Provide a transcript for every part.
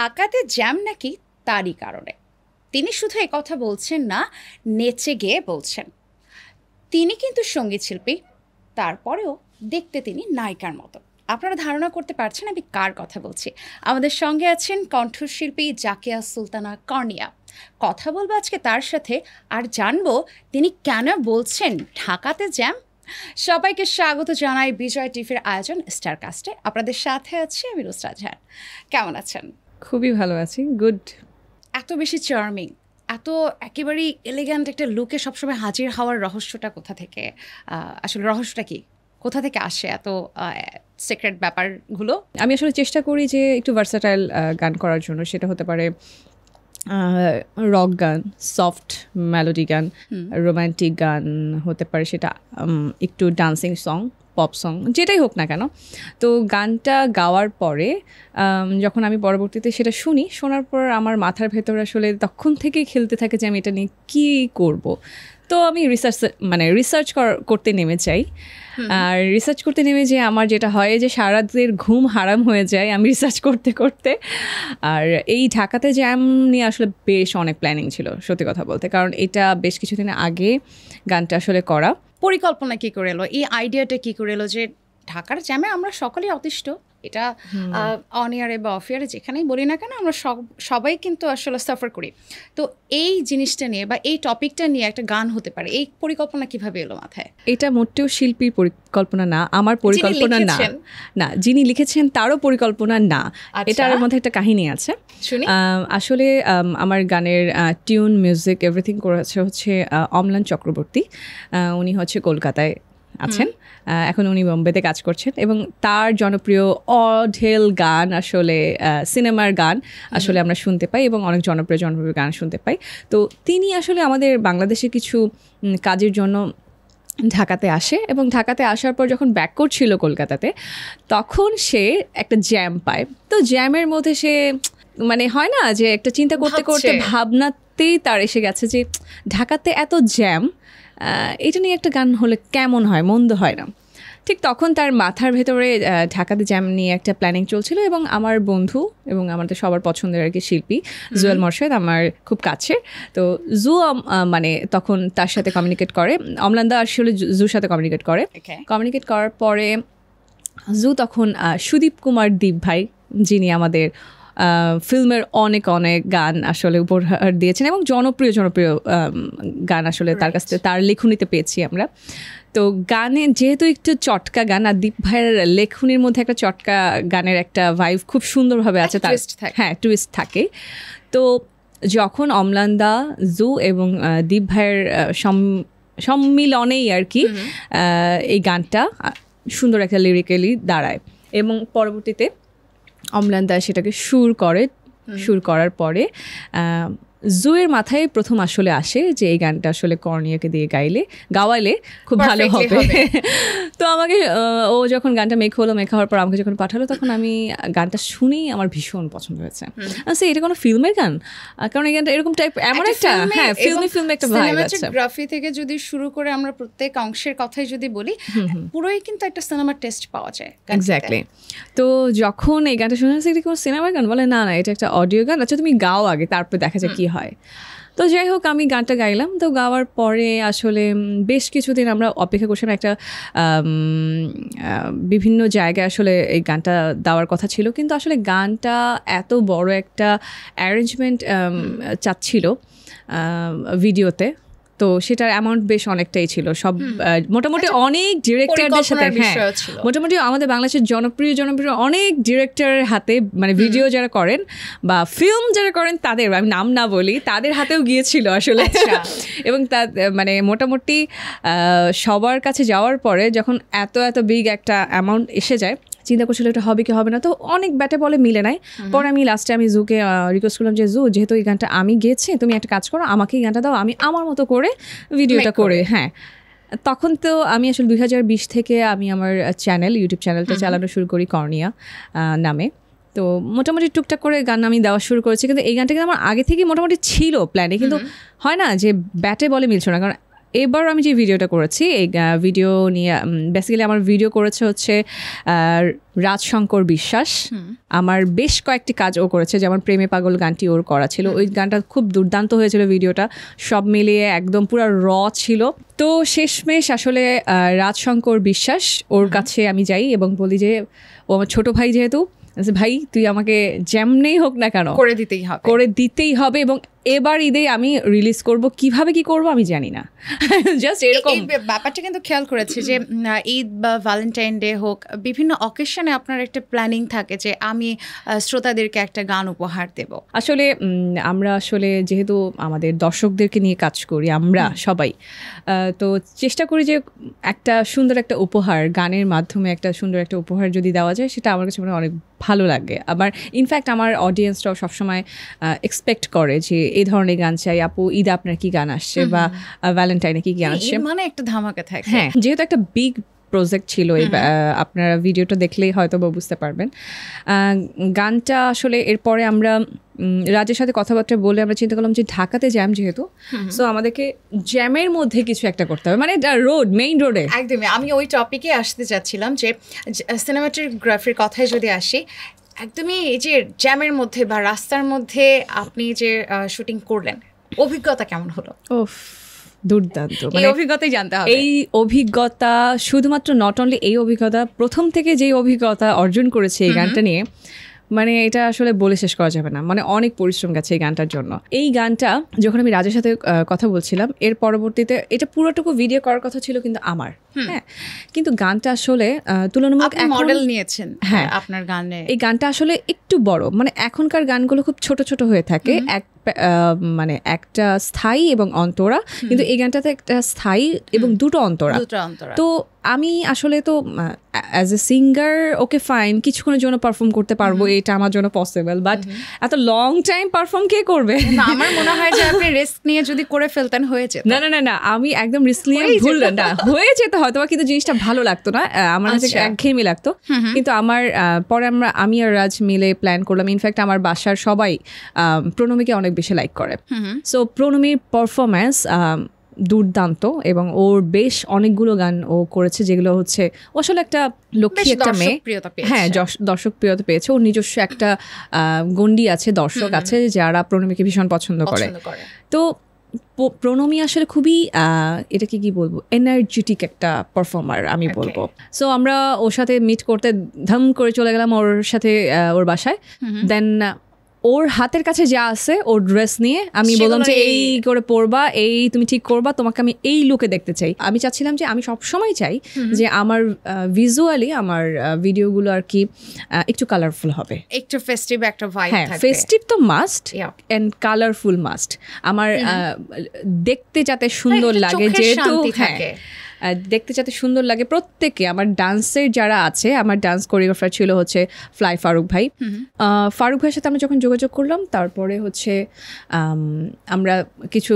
ঢাকাতে জ্যাম নাকি তারই কারণে তিনি শুধু কথা বলছেন না নেচে গেয়ে বলছেন তিনি কিন্তু সঙ্গীত শিল্পী তারপরেও দেখতে তিনি নায়িকার মতো আপনারা ধারণা করতে পারছেন আমি কার কথা বলছি আমাদের সঙ্গে আছেন কণ্ঠশিল্পী জাকিয়া সুলতানা কর্নিয়া কথা বলবো আজকে তার সাথে আর জানবো তিনি কেন বলছেন ঢাকাতে জ্যাম সবাইকে স্বাগত জানাই বিজয় টিভির আয়োজন স্টারকাস্টে আপনাদের সাথে আছি আমি রুস্তাজহার কেমন আছেন খুবই ভালো আছি গুড এত বেশি চার্মিং এত একেবারেই এলিগ্যান্ট একটা লুকে সবসময় হাজির হওয়ার রহস্যটা কোথা থেকে আসলে রহস্যটা কি কোথা থেকে আসে এত সিক্রেট ব্যাপারগুলো আমি আসলে চেষ্টা করি যে একটু ভার্সাটাইল গান করার জন্য সেটা হতে পারে রক গান সফট মেলোডি গান রোম্যান্টিক গান হতে পারে সেটা একটু ডান্সিং সং পপ সং যেটাই হোক না কেন তো গানটা গাওয়ার পরে যখন আমি পরবর্তীতে সেটা শুনি শোনার পর আমার মাথার ভেতর আসলে তখন থেকেই খেলতে থাকে যে আমি এটা নিয়ে কী করব তো আমি রিসার্চ মানে রিসার্চ করতে নেমে চাই আর রিসার্চ করতে নেমে যে আমার যেটা হয় যে সারাদের ঘুম হারাম হয়ে যায় আমি রিসার্চ করতে করতে আর এই ঢাকাতে জ্যাম নিয়ে আসলে বেশ অনেক প্ল্যানিং ছিল সত্যি কথা বলতে কারণ এটা বেশ কিছুদিন আগে গানটা আসলে করা পরিকল্পনা কি করে এলো এই আইডিয়াটা কি করে এলো যে ঢাকার জ্যামে আমরা সকলেই অতিষ্ঠ এটা অন ইয়ারে বা অফ ইয়ারে যেখানেই বলি না কেন আমরা সবাই কিন্তু আসলে সাফার করি তো এই জিনিসটা নিয়ে বা এই টপিকটা নিয়ে একটা গান হতে পারে এই পরিকল্পনা কিভাবে এলো মাথায় এটা মোটেও শিল্পীর পরিকল্পনা না আমার পরিকল্পনা না না যিনি লিখেছেন তারও পরিকল্পনা না আচ্ছা। এটার মধ্যে একটা কাহিনী আছে আসলে আমার গানের টিউন মিউজিক এভরিথিং করেছে হচ্ছে অমলান চক্রবর্তী উনি হচ্ছে কলকাতায় আছেন এখন উনি বোম্বেতে কাজ করছেন এবং তার জনপ্রিয় অঢেল গান আসলে সিনেমার গান আসলে আমরা শুনতে পাই এবং অনেক জনপ্রিয় জনপ্রিয় গান শুনতে পাই তো তিনি আসলে আমাদের বাংলাদেশে কিছু কাজের জন্য ঢাকাতে আসে এবং ঢাকাতে আসার পর যখন ব্যাক করছিল কলকাতাতে তখন সে একটা জ্যাম পায় তো জ্যামের মধ্যে সে মানে হয় না যে একটা চিন্তা করতে করতে ভাবনাতেই তার এসে গেছে যে ঢাকাতে এত জ্যাম এটা নিয়ে একটা গান হলে কেমন হয় মন্দ হয় না ঠিক তখন তার মাথার ভেতরে ঢাকাতে জ্যাম নিয়ে একটা প্ল্যানিং চলছিল এবং আমার বন্ধু এবং আমাদের সবার পছন্দের আর কি শিল্পী জুয়েল মর্শেদ আমার খুব কাছের তো জু মানে তখন তার সাথে কমিউনিকেট করে অমলান্দা আসলে জুর সাথে কমিউনিকেট করে কমিউনিকেট করার পরে জু তখন সুদীপ কুমার দীপ ভাই যিনি আমাদের ফিল্মের অনেক অনেক গান আসলে উপহার দিয়েছেন এবং জনপ্রিয় জনপ্রিয় গান আসলে তার কাছ থেকে তার লেখনীতে পেয়েছি আমরা তো গানে যেহেতু একটু চটকা গান আর দীপ ভাইয়ের লেখনির মধ্যে একটা চটকা গানের একটা ভাইভ খুব সুন্দরভাবে আছে তার হ্যাঁ টুইস্ট থাকে তো যখন অমলান্দা জু এবং দীপ ভাইয়ের সম্মিলনেই আর কি এই গানটা সুন্দর একটা লিরিক্যালি দাঁড়ায় এবং পরবর্তীতে অম্লান দাস সেটাকে সুর করে সুর করার পরে জুয়ের মাথায় প্রথম আসলে আসে যে এই গানটা আসলে কর্নিয়াকে দিয়ে গাইলে গাওয়ালে খুব ভালো হবে তো আমাকে ও যখন গানটা মেক হলো মেক হওয়ার পর আমাকে যখন পাঠালো তখন আমি গানটা শুনেই আমার ভীষণ পছন্দ হয়েছে আচ্ছা এটা কোনো ফিল্মের গান কারণ এই গানটা এরকম টাইপ এমন একটা হ্যাঁ ফিল্মে ফিল্মে একটা ভাইব আছে গ্রাফি থেকে যদি শুরু করে আমরা প্রত্যেক অংশের কথাই যদি বলি পুরোই কিন্তু একটা সিনেমার টেস্ট পাওয়া যায় এক্স্যাক্টলি তো যখন এই গানটা শুনেছি এটা কোনো সিনেমার গান বলে না না এটা একটা অডিও গান আচ্ছা তুমি গাও আগে তারপর দেখা যায় কি হয় তো যাই হোক আমি গানটা গাইলাম তো গাওয়ার পরে আসলে বেশ কিছুদিন আমরা অপেক্ষা করছিলাম একটা বিভিন্ন জায়গায় আসলে এই গানটা দেওয়ার কথা ছিল কিন্তু আসলে গানটা এত বড় একটা অ্যারেঞ্জমেন্ট চাচ্ছিল ভিডিওতে তো সেটার অ্যামাউন্ট বেশ অনেকটাই ছিল সব মোটামুটি আচ্ছা, অনেক ডিরেক্টরদের সাথে হ্যাঁ মোটামুটি আমাদের বাংলাদেশের জনপ্রিয় জনপ্রিয় অনেক ডিরেক্টরের হাতে মানে ভিডিও যারা করেন বা ফিল্ম যারা করেন তাদের আমি নাম না বলি তাদের হাতেও গিয়েছিল আসলে আচ্ছা। এবং তা মানে মোটামুটি সবার কাছে যাওয়ার পরে যখন এত এত বিগ একটা অ্যামাউন্ট এসে যায় চিন্তা করছিল এটা হবে কি হবে না তো অনেক ব্যাটে বলে মিলে নাই পরে আমি লাস্টে আমি জুকে রিকোয়েস্ট করলাম যে জু যেহেতু এই গানটা আমি গেছি তুমি একটা কাজ করো আমাকে এই গানটা দাও আমি আমার মতো করে ভিডিওটা করে হ্যাঁ তখন তো আমি আসলে দুই থেকে আমি আমার চ্যানেল ইউটিউব চ্যানেলটা চালানো শুরু করি কর্নিয়া নামে তো মোটামুটি টুকটাক করে গান আমি দেওয়া শুরু করেছি কিন্তু এই গানটা কিন্তু আমার আগে থেকে মোটামুটি ছিল প্ল্যানে কিন্তু হয় না যে ব্যাটে বলে মিলছে না কারণ এবার আমি যে ভিডিওটা করেছি এই ভিডিও নিয়ে বেসিক্যালি আমার ভিডিও করেছে হচ্ছে রাজশঙ্কর বিশ্বাস আমার বেশ কয়েকটি কাজ ও করেছে যেমন প্রেমে পাগল গানটি ওর করা ছিল ওই গানটা খুব দুর্দান্ত হয়েছিল ভিডিওটা সব মিলিয়ে একদম পুরো র ছিল তো শেষমেশ আসলে রাজশঙ্কর বিশ্বাস ওর কাছে আমি যাই এবং বলি যে ও আমার ছোটো ভাই যেহেতু ভাই তুই আমাকে যেমনেই হোক না কেন করে দিতেই হবে করে দিতেই হবে এবং এবার ঈদে আমি রিলিজ করব কিভাবে কি করব আমি জানি না জাস্ট এরকম ব্যাপারটা কিন্তু খেয়াল করেছে যে ঈদ বা ভ্যালেন্টাইন ডে হোক বিভিন্ন অকেশনে আপনার একটা প্ল্যানিং থাকে যে আমি শ্রোতাদেরকে একটা গান উপহার দেব আসলে আমরা আসলে যেহেতু আমাদের দর্শকদেরকে নিয়ে কাজ করি আমরা সবাই তো চেষ্টা করি যে একটা সুন্দর একটা উপহার গানের মাধ্যমে একটা সুন্দর একটা উপহার যদি দেওয়া যায় সেটা আমার কাছে মনে অনেক ভালো লাগে আবার ইনফ্যাক্ট আমার অডিয়েন্সটাও সবসময় এক্সপেক্ট করে যে এই ধরনের গান চাই আপু ঈদ আপনার কি গান আসছে বা ভ্যালেন্টাইনে কি গান আসছে মানে একটা ধামাকা থাকে হ্যাঁ যেহেতু একটা বিগ প্রজেক্ট ছিল এই আপনারা ভিডিওটা দেখলেই হয়তো বা বুঝতে পারবেন গানটা আসলে এরপরে আমরা রাজের সাথে কথাবার্তা বলে আমরা চিন্তা করলাম যে ঢাকাতে জ্যাম যেহেতু সো আমাদেরকে জ্যামের মধ্যে কিছু একটা করতে হবে মানে রোড মেইন রোডে একদমই আমি ওই টপিকে আসতে চাচ্ছিলাম যে সিনেমাটোগ্রাফির কথায় যদি আসি একদমই এই যে জ্যামের মধ্যে বা রাস্তার মধ্যে আপনি যে শুটিং করলেন অভিজ্ঞতা কেমন হলো ওফ দুর্দান্ত এই মানে অভিজ্ঞতাই জানতে হবে এই অভিজ্ঞতা শুধুমাত্র নট অনলি এই অভিজ্ঞতা প্রথম থেকে যেই অভিজ্ঞতা অর্জন করেছে এই গানটা নিয়ে মানে এটা আসলে বলে শেষ করা যাবে না মানে অনেক পরিশ্রম গেছে এই গানটার জন্য এই গানটা যখন আমি রাজের সাথে কথা বলছিলাম এর পরবর্তীতে এটা পুরোটুকু ভিডিও করার কথা ছিল কিন্তু আমার হ্যাঁ কিন্তু গানটা আসলে তুলনামূলক মডেল নিয়েছেন হ্যাঁ আপনার গানে এই গানটা আসলে একটু বড় মানে এখনকার গানগুলো খুব ছোট ছোট হয়ে থাকে এক মানে একটা স্থায়ী এবং অন্তরা কিন্তু এই গানটাতে একটা স্থায়ী এবং দুটো অন্তরা তো আমি আসলে তো as a singer okay fine কিছুক্ষণের জন্য পারফর্ম করতে পারবো এটা আমার জন্য পসিবল বাট এত লং টাইম পারফর্ম কে করবে আমার মনে হয় যে আপনি রিস্ক নিয়ে যদি করে ফেলতেন হয়েছে না না না না আমি একদম রিস্ক নিয়ে ভুল না হয়ে যেত হয়তো কিন্তু জিনিসটা ভালো লাগতো না আমার কাছে আচ্ছা। একঘেয়েমি লাগতো কিন্তু আমার পরে আমরা আমি আর রাজ মিলে প্ল্যান করলাম ইনফ্যাক্ট আমার বাসার সবাই প্রণমীকে অনেক বেশি লাইক করে সো প্রণমীর পারফরম্যান্স দুর্দান্ত এবং ওর বেশ অনেকগুলো গান ও করেছে যেগুলো হচ্ছে আসলে একটা লক্ষ্মী একটা মেয়ে হ্যাঁ দর্শক প্রিয়তা পেয়েছে ওর নিজস্ব একটা গন্ডি আছে দর্শক আছে যারা প্রণমীকে ভীষণ পছন্দ করে তো প্রণমী আসলে খুবই এটাকে কি বলবো এনার্জেটিক একটা পারফর্মার আমি বলবো সো আমরা ওর সাথে মিট করতে ধম করে চলে গেলাম ওর সাথে ওর বাসায় দেন ওর হাতের কাছে যা আছে ওর ড্রেস নিয়ে আমি বললাম যে এই করে পরবা এই তুমি ঠিক করবা তোমাকে আমি এই লুকে দেখতে চাই আমি চাচ্ছিলাম যে আমি সবসময় চাই যে আমার ভিজুয়ালি আমার ভিডিওগুলো আর কি একটু কালারফুল হবে একটু ফেস্টিভ একটা ভাই হ্যাঁ ফেস্টিভ তো মাস্ট অ্যান্ড কালারফুল মাস্ট আমার দেখতে যাতে হ্যাঁ, সুন্দর লাগে যেহেতু হ্যাঁ দেখতে যাতে সুন্দর লাগে প্রত্যেকে আমার ডান্সের যারা আছে আমার ডান্স কোরিওগ্রাফার ছিল হচ্ছে ফ্লাই ফারুক ভাই ফারুক ভাইয়ের সাথে আমরা যখন যোগাযোগ করলাম তারপরে হচ্ছে আমরা কিছু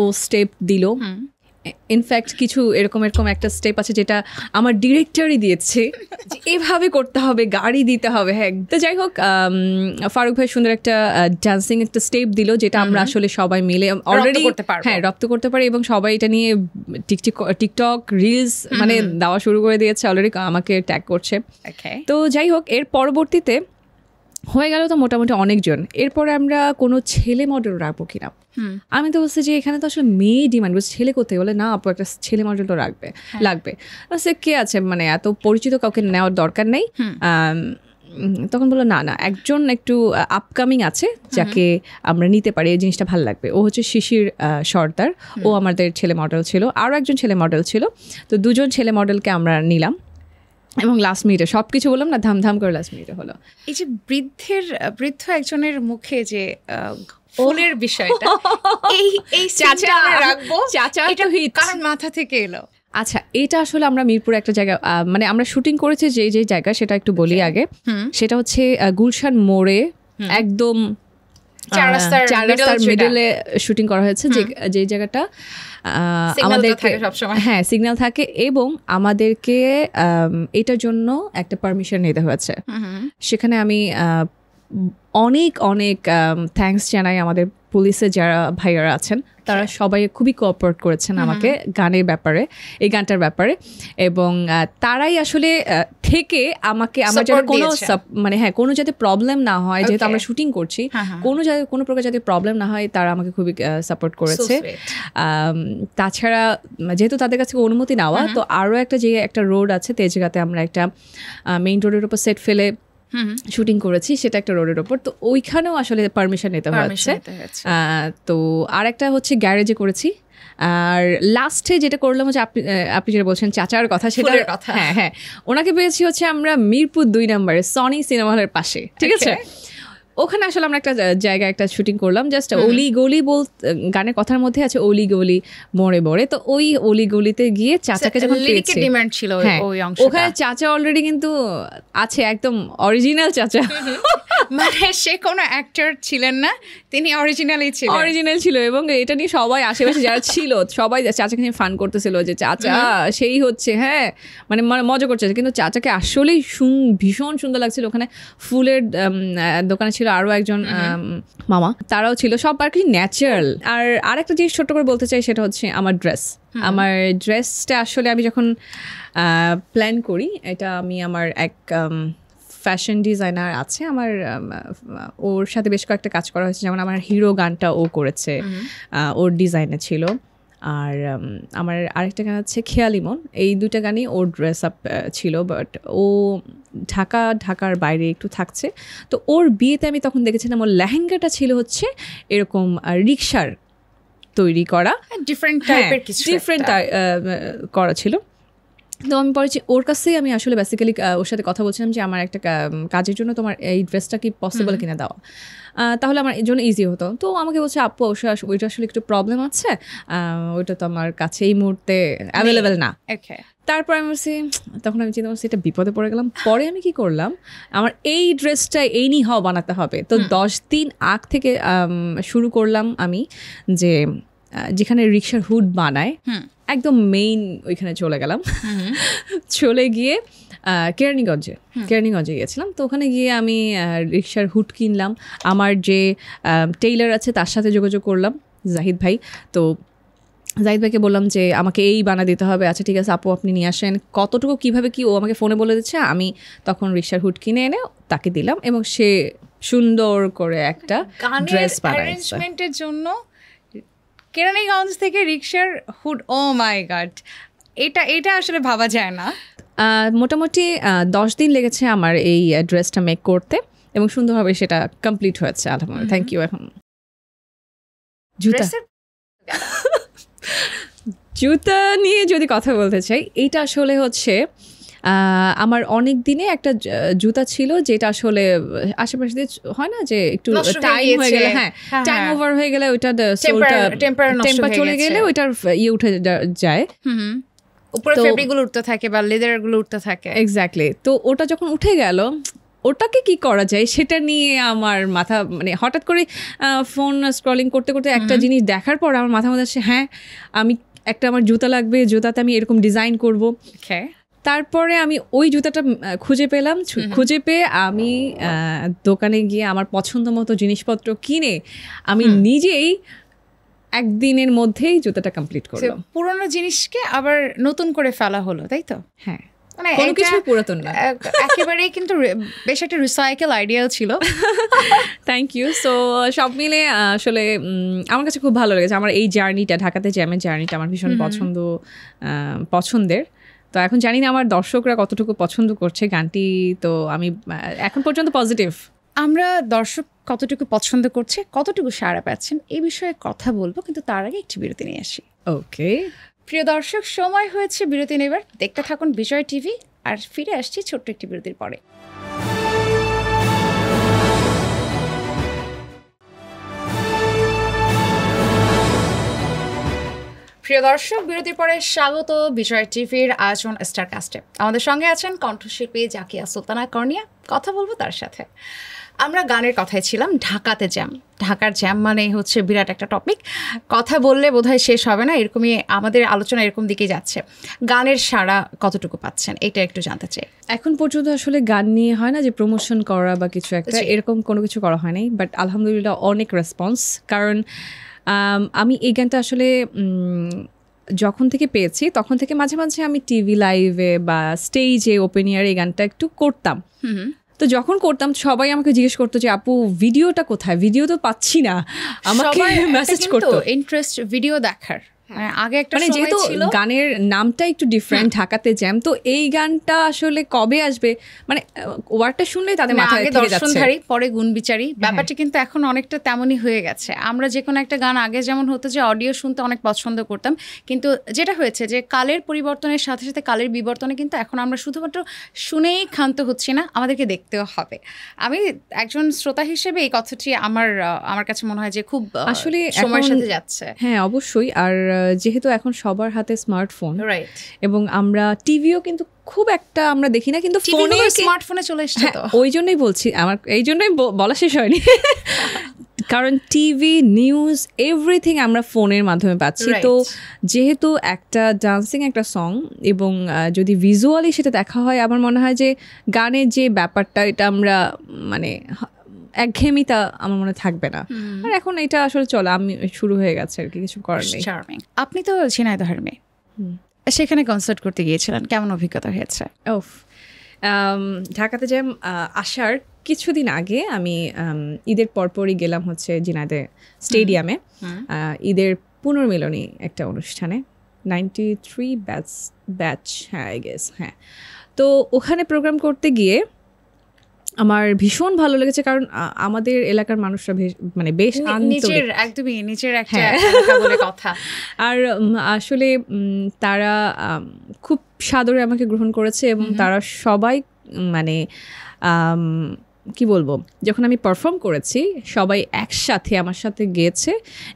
ও স্টেপ দিল ইনফ্যাক্ট কিছু এরকম এরকম একটা স্টেপ আছে যেটা আমার ডিরেক্টরই দিয়েছে এভাবে করতে হবে গাড়ি দিতে হবে হ্যাঁ তো যাই হোক ফারুক ভাই সুন্দর একটা ডান্সিং একটা স্টেপ দিল যেটা আমরা আসলে সবাই মিলে অলরেডি হ্যাঁ রপ্ত করতে পারি এবং সবাই এটা নিয়ে টিকটিক টিকটক রিলস মানে দেওয়া শুরু করে দিয়েছে অলরেডি আমাকে ট্যাগ করছে তো যাই হোক এর পরবর্তীতে হয়ে গেল তো মোটামুটি অনেকজন এরপরে আমরা কোনো ছেলে মডেল রাখবো কিনা আমি তো বলছি যে এখানে তো আসলে মেয়ে ডিমান্ড বলছি ছেলে করতে বলে না আপু একটা ছেলে মডেল তো রাখবে হ্যাঁ। লাগবে সে কে আছে মানে এত পরিচিত কাউকে নেওয়ার দরকার নেই তখন বললো না না একজন একটু আপকামিং আছে যাকে আমরা নিতে পারি এই জিনিসটা ভালো লাগবে ও হচ্ছে শিশির সর্দার ও আমাদের ছেলে মডেল ছিল আরও একজন ছেলে মডেল ছিল তো দুজন ছেলে মডেলকে আমরা নিলাম এবং লাস্ট মিনিটে সব কিছু বললাম না ধামধাম করে লাস্ট মিনিটে হলো এই যে বৃদ্ধের বৃদ্ধ একজনের মুখে যে ফোনের বিষয়টা এই এই চাচা রাখবো চাচা এটা কার মাথা থেকে এলো আচ্ছা এটা আসলে আমরা মিরপুর একটা জায়গা মানে আমরা শুটিং করেছি যে যে জায়গা সেটা একটু বলি আগে সেটা হচ্ছে গুলশান মোড়ে একদম মিডলে শুটিং করা হয়েছে যে যে জায়গাটা আমাদের হ্যাঁ সিগন্যাল থাকে এবং আমাদেরকে এটার জন্য একটা পারমিশন নিতে হয়েছে সেখানে আমি অনেক অনেক থ্যাংকস জানাই আমাদের পুলিশে যারা ভাইয়ারা আছেন তারা আচ্ছা। সবাই খুবই কোঅপারেট করেছেন আমাকে গানের ব্যাপারে এই গানটার ব্যাপারে এবং তারাই আসলে থেকে আমাকে আমার যাতে কোনো মানে হ্যাঁ কোনো যাতে প্রবলেম না হয় যেহেতু আমরা শুটিং করছি হ্যাঁ, হ্যাঁ। কোনো যাতে কোনো প্রকার যাতে প্রবলেম না হয় তারা আমাকে খুবই সাপোর্ট করেছে তাছাড়া যেহেতু তাদের কাছে অনুমতি নেওয়া তো আরও একটা যে একটা রোড আছে তেজগাতে আমরা একটা মেইন রোডের উপর সেট ফেলে শুটিং করেছি সেটা একটা রোডের ওপর তো ওইখানেও আসলে পারমিশন নিতে হয়েছে তো আর একটা হচ্ছে গ্যারেজে করেছি আর লাস্টে যেটা করলাম হচ্ছে আপনি আপনি যেটা বলছেন চাচার কথা সেটার কথা হ্যাঁ হ্যাঁ ওনাকে পেয়েছি হচ্ছে আমরা মিরপুর দুই নম্বরে সনি সিনেমা হলের পাশে ঠিক আছে ওখানে আসলে আমরা একটা জায়গায় একটা শুটিং করলাম জাস্ট অলি গলি বল গানের কথার মধ্যে আছে অলি গলি মোড়ে মোড়ে তো ওই অলি গলিতে গিয়ে চাচাকে যখন পেয়েছে ডিমান্ড ছিল ওই হ্যাঁ, অংশ ওখানে চাচা অলরেডি কিন্তু আছে একদম অরিজিনাল চাচা মানে সে কোনো অ্যাক্টর ছিলেন না তিনি অরিজিনালই ছিলেন অরিজিনাল ছিল এবং এটা নিয়ে সবাই আশেপাশে যারা ছিল সবাই চাচাকে নিয়ে ফান করতেছিল যে চাচা সেই হচ্ছে হ্যাঁ মানে মজা করছে কিন্তু চাচাকে আসলেই ভীষণ সুন্দর লাগছিল ওখানে ফুলের দোকানে ছিল আরও একজন মামা তারাও ছিল সব আর কি ন্যাচারাল আর আরেকটা জিনিস ছোট্ট করে বলতে চাই সেটা হচ্ছে আমার ড্রেস আমার ড্রেসটা আসলে আমি যখন প্ল্যান করি এটা আমি আমার এক ফ্যাশন ডিজাইনার আছে আমার ওর সাথে বেশ কয়েকটা কাজ করা হয়েছে যেমন আমার হিরো গানটা ও করেছে ওর ডিজাইনে ছিল আর আমার আরেকটা গান আছে খেয়ালি মন এই দুটা গানই ওর ড্রেস আপ ছিল বাট ও ঢাকা ঢাকার বাইরে একটু থাকছে তো ওর বিয়েতে আমি তখন দেখেছিলাম ওর লেহেঙ্গাটা ছিল হচ্ছে এরকম রিক্সার তৈরি করা ডিফারেন্ট হ্যাঁ, টাইপের হ্যাঁ, কিছু ডিফারেন্ট করা ছিল তো আমি পড়েছি ওর কাছেই আমি আসলে বেসিক্যালি ওর সাথে কথা বলছিলাম যে আমার একটা কাজের জন্য তোমার এই ড্রেসটা কি পসিবল কিনা দেওয়া তাহলে আমার জন্য ইজি হতো তো আমাকে বলছে আপু অবশ্যই ওইটা আসলে একটু প্রবলেম আছে ওইটা তো আমার কাছে এই মুহূর্তে অ্যাভেলেবেল না তারপর আমি বলছি তখন আমি চিন্তা করছি এটা বিপদে পড়ে গেলাম পরে আমি কি করলাম আমার এই ড্রেসটা এই নি হওয়া বানাতে হবে তো দশ দিন আগ থেকে শুরু করলাম আমি যে যেখানে রিক্সার হুড বানায় একদম মেইন ওইখানে চলে গেলাম চলে গিয়ে কেরানীগঞ্জে কেরানীগঞ্জে গিয়েছিলাম তো ওখানে গিয়ে আমি রিক্সার হুট কিনলাম আমার যে টেইলার আছে তার সাথে যোগাযোগ করলাম জাহিদ ভাই তো জাহিদ ভাইকে বললাম যে আমাকে এই বানা দিতে হবে আচ্ছা ঠিক আছে আপু আপনি নিয়ে আসেন কতটুকু কীভাবে কি ও আমাকে ফোনে বলে দিচ্ছে আমি তখন রিক্সার হুট কিনে এনে তাকে দিলাম এবং সে সুন্দর করে একটা ড্রেস অ্যারেঞ্জমেন্টের জন্য কেরানীগঞ্জ থেকে রিক্সার হুড ও মাই গার্ড এটা এটা আসলে ভাবা যায় না মোটামুটি দশ দিন লেগেছে আমার এই ড্রেসটা মেক করতে এবং সুন্দরভাবে সেটা কমপ্লিট হয়েছে আলহামদুল থ্যাংক ইউ এখন জুতা জুতা নিয়ে যদি কথা বলতে চাই এইটা আসলে হচ্ছে আমার অনেক দিনে একটা জুতা ছিল যেটা আসলে আশেপাশে দিয়ে হয় না যে একটু টাইম হয়ে গেলে হ্যাঁ টাইম হ্যাঁ, ওভার হ্যাঁ। হয়ে গেলে ওইটা চলে গেলে ওইটার ইয়ে উঠে যায় উপরে ফেব্রিকগুলো উঠতে থাকে বা লেদারগুলো উঠতে থাকে এক্স্যাক্টলি তো ওটা যখন উঠে গেল ওটাকে কি করা যায় সেটা নিয়ে আমার মাথা মানে হঠাৎ করে ফোন স্ক্রলিং করতে করতে একটা জিনিস দেখার পর আমার মাথা মধ্যে আসে হ্যাঁ আমি একটা আমার জুতা লাগবে জুতাতে আমি এরকম ডিজাইন করব তারপরে আমি ওই জুতাটা খুঁজে পেলাম খুঁজে পেয়ে আমি দোকানে গিয়ে আমার পছন্দ মতো জিনিসপত্র কিনে আমি নিজেই একদিনের মধ্যেই জুতাটা কমপ্লিট করলো পুরনো জিনিসকে আবার নতুন করে ফেলা হলো তাই তো হ্যাঁ মানে কোনো কিছু পুরাতন না একেবারেই কিন্তু বেশ একটা রিসাইকেল আইডিয়াও ছিল থ্যাংক ইউ সো সব মিলে আসলে আমার কাছে খুব ভালো লেগেছে আমার এই জার্নিটা ঢাকাতে জ্যামের জার্নিটা আমার ভীষণ পছন্দ পছন্দের তো এখন জানি না আমার দর্শকরা কতটুকু পছন্দ করছে গানটি তো আমি এখন পর্যন্ত পজিটিভ আমরা দর্শক কতটুকু পছন্দ করছে কতটুকু সাড়া পাচ্ছেন এই বিষয়ে কথা বলবো কিন্তু তার আগে একটি বিরতি নিয়ে আসি ওকে প্রিয় দর্শক সময় হয়েছে বিরতি নেবার দেখতে থাকুন বিজয় টিভি আর ফিরে আসছি ছোট্ট একটি বিরতির পরে প্রিয় দর্শক বিরতির পরে স্বাগত বিজয় টিভির আয়োজন কাস্টে আমাদের সঙ্গে আছেন কণ্ঠশিল্পী জাকিয়া সুলতানা কর্নিয়া কথা বলবো তার সাথে আমরা গানের কথায় ছিলাম ঢাকাতে জ্যাম ঢাকার জ্যাম মানে হচ্ছে বিরাট একটা টপিক কথা বললে বোধহয় শেষ হবে না এরকমই আমাদের আলোচনা এরকম দিকে যাচ্ছে গানের সারা কতটুকু পাচ্ছেন এটা একটু জানতে চাই এখন পর্যন্ত আসলে গান নিয়ে হয় না যে প্রমোশন করা বা কিছু একটা এরকম কোনো কিছু করা হয়নি বাট আলহামদুলিল্লাহ অনেক রেসপন্স কারণ আমি এই গানটা আসলে যখন থেকে পেয়েছি তখন থেকে মাঝে মাঝে আমি টিভি লাইভে বা স্টেজে ওপেন এই গানটা একটু করতাম তো যখন করতাম সবাই আমাকে জিজ্ঞেস করতো যে আপু ভিডিওটা কোথায় ভিডিও তো পাচ্ছি না আমাকে মেসেজ করতো ইন্টারেস্ট ভিডিও দেখার হ্যাঁ। মানে আগে একটা মানে যেহেতু গানের নামটা একটু ডিফারেন্ট হ্যাঁ। ঢাকাতে জ্যাম তো এই গানটা আসলে কবে আসবে মানে ওয়ার্ডটা শুনলে তাদের মাথায় আগে দর্শনধারী পরে গুণবিচারী হ্যাঁ, ব্যাপারটা কিন্তু এখন অনেকটা তেমনই হয়ে গেছে আমরা যে কোনো একটা গান আগে যেমন হতো যে অডিও শুনতে অনেক পছন্দ করতাম কিন্তু যেটা হয়েছে যে কালের পরিবর্তনের সাথে সাথে কালের বিবর্তনে কিন্তু এখন আমরা শুধুমাত্র শুনেই ক্ষান্ত হচ্ছি না আমাদেরকে দেখতেও হবে আমি একজন শ্রোতা হিসেবে এই কথাটি আমার আমার কাছে মনে হয় যে খুব আসলে সময়ের সাথে যাচ্ছে হ্যাঁ অবশ্যই আর যেহেতু এখন সবার হাতে স্মার্টফোন এবং আমরা টিভিও কিন্তু খুব একটা আমরা দেখি না কিন্তু ফোনে স্মার্টফোনে চলে এসছে হ্যাঁ, ওই জন্যই বলছি আমার এই জন্যই বলা শেষ হয়নি কারণ টিভি নিউজ এভরিথিং আমরা ফোনের মাধ্যমে পাচ্ছি তো যেহেতু একটা ডান্সিং একটা সং এবং যদি ভিজুয়ালি সেটা দেখা হয় আমার মনে হয় যে গানের যে ব্যাপারটা এটা আমরা মানে তা আমার মনে থাকবে না আর এখন এটা আসলে চলো আমি শুরু হয়ে গেছে আর কি কিছু করার নেই আপনি তো ঝিনাইদহের মেয়ে সেখানে কনসার্ট করতে গিয়েছিলেন কেমন অভিজ্ঞতা হয়েছে ওফ ঢাকাতে যে আসার কিছুদিন আগে আমি ঈদের পরপরই গেলাম হচ্ছে জিনাদে স্টেডিয়ামে ঈদের পুনর্মিলনী একটা অনুষ্ঠানে নাইনটি থ্রি ব্যাচ ব্যাচ হ্যাঁ আই গেস হ্যাঁ তো ওখানে প্রোগ্রাম করতে গিয়ে আমার ভীষণ ভালো লেগেছে কারণ আমাদের এলাকার মানুষরা মানে বেশ নিজের একদমই নিচের একটা হ্যাঁ। কথা আর আসলে তারা খুব সাদরে আমাকে গ্রহণ করেছে এবং তারা সবাই মানে কি বলবো যখন আমি পারফর্ম করেছি সবাই একসাথে আমার সাথে গেয়েছে